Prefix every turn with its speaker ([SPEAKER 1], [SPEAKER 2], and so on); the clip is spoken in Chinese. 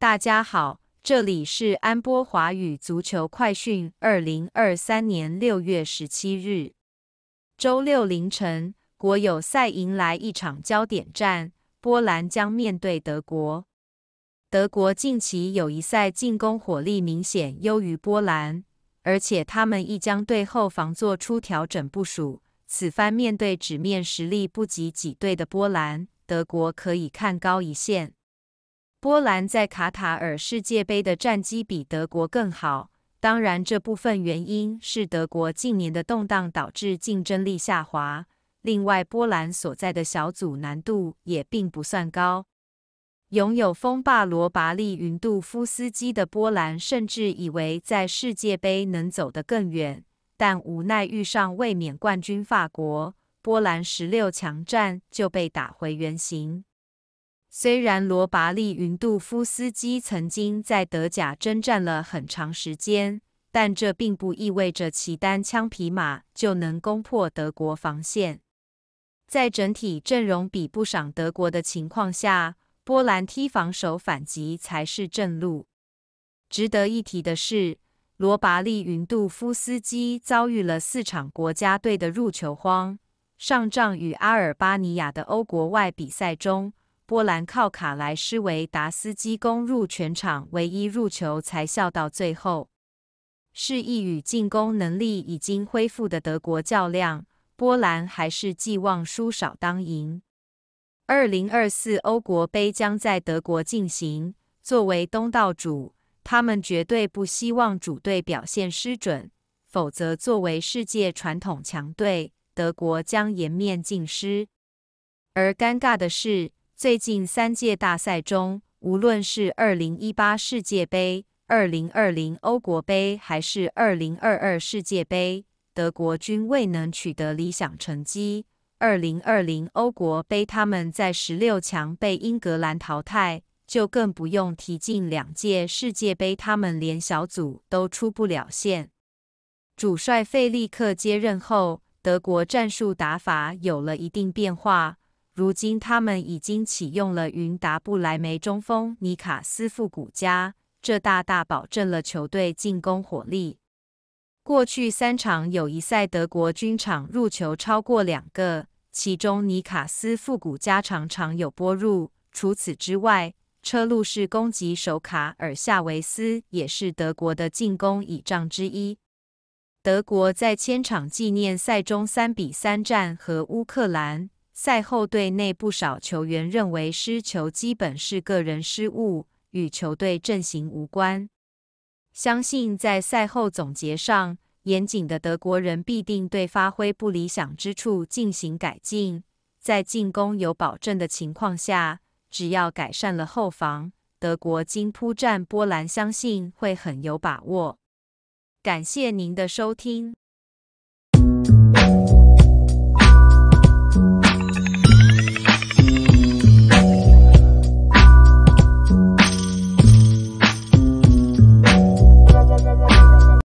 [SPEAKER 1] 大家好，这里是安波华语足球快讯。二零二三年六月十七日，周六凌晨，国友赛迎来一场焦点战，波兰将面对德国。德国近期友谊赛进攻火力明显优于波兰，而且他们亦将对后防做出调整部署。此番面对纸面实力不及己队的波兰，德国可以看高一线。波兰在卡塔尔世界杯的战绩比德国更好，当然这部分原因是德国近年的动荡导致竞争力下滑。另外，波兰所在的小组难度也并不算高。拥有锋霸罗拔利云杜夫斯基的波兰，甚至以为在世界杯能走得更远，但无奈遇上卫冕冠军法国，波兰十六强战就被打回原形。虽然罗拔利云杜夫斯基曾经在德甲征战了很长时间，但这并不意味着其单枪匹马就能攻破德国防线。在整体阵容比不上德国的情况下，波兰踢防守反击才是正路。值得一提的是，罗拔利云杜夫斯基遭遇了四场国家队的入球荒。上仗与阿尔巴尼亚的欧国外比赛中。波兰靠卡莱施维达斯基攻入全场唯一入球，才笑到最后。是一与进攻能力已经恢复的德国较量，波兰还是寄望输少当赢。二零二四欧国杯将在德国进行，作为东道主，他们绝对不希望主队表现失准，否则作为世界传统强队，德国将颜面尽失。而尴尬的是。最近三届大赛中，无论是二零一八世界杯、二零二零欧国杯，还是二零二二世界杯，德国均未能取得理想成绩。二零二零欧国杯，他们在十六强被英格兰淘汰，就更不用提近两届世界杯，他们连小组都出不了线。主帅费利克接任后，德国战术打法有了一定变化。如今他们已经启用了云达布莱梅中锋尼卡斯·复古加，这大大保证了球队进攻火力。过去三场友谊赛，德国军场入球超过两个，其中尼卡斯·复古加常常有波入。除此之外，车路士攻击手卡尔·夏维斯也是德国的进攻倚仗之一。德国在千场纪念赛中三比三战和乌克兰。赛后，队内不少球员认为失球基本是个人失误，与球队阵型无关。相信在赛后总结上，严谨的德国人必定对发挥不理想之处进行改进。在进攻有保证的情况下，只要改善了后防，德国金扑战波兰，相信会很有把握。感谢您的收听。